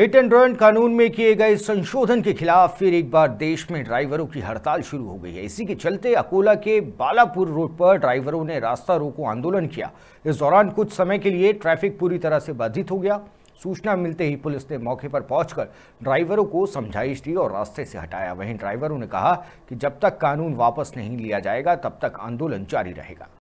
hit and run कानून में किए गए संशोधन के खिलाफ फिर एक बार देश में ड्राइवरों की हड़ताल शुरू हो गई है इसी के चलते अकोला के बालापुर रोड पर ड्राइवरों ने रास्ता रोको आंदोलन किया इस दौरान कुछ समय के लिए ट्रैफिक पूरी तरह से बाधित हो गया सूचना मिलते ही पुलिस ने मौके पर पहुंचकर ड्राइवरों को समझाइश दी और रास्ते से हटाया वहीं ड्राइवरों ने कहा कि जब तक कानून वापस नहीं लिया जाएगा तब तक आंदोलन जारी रहेगा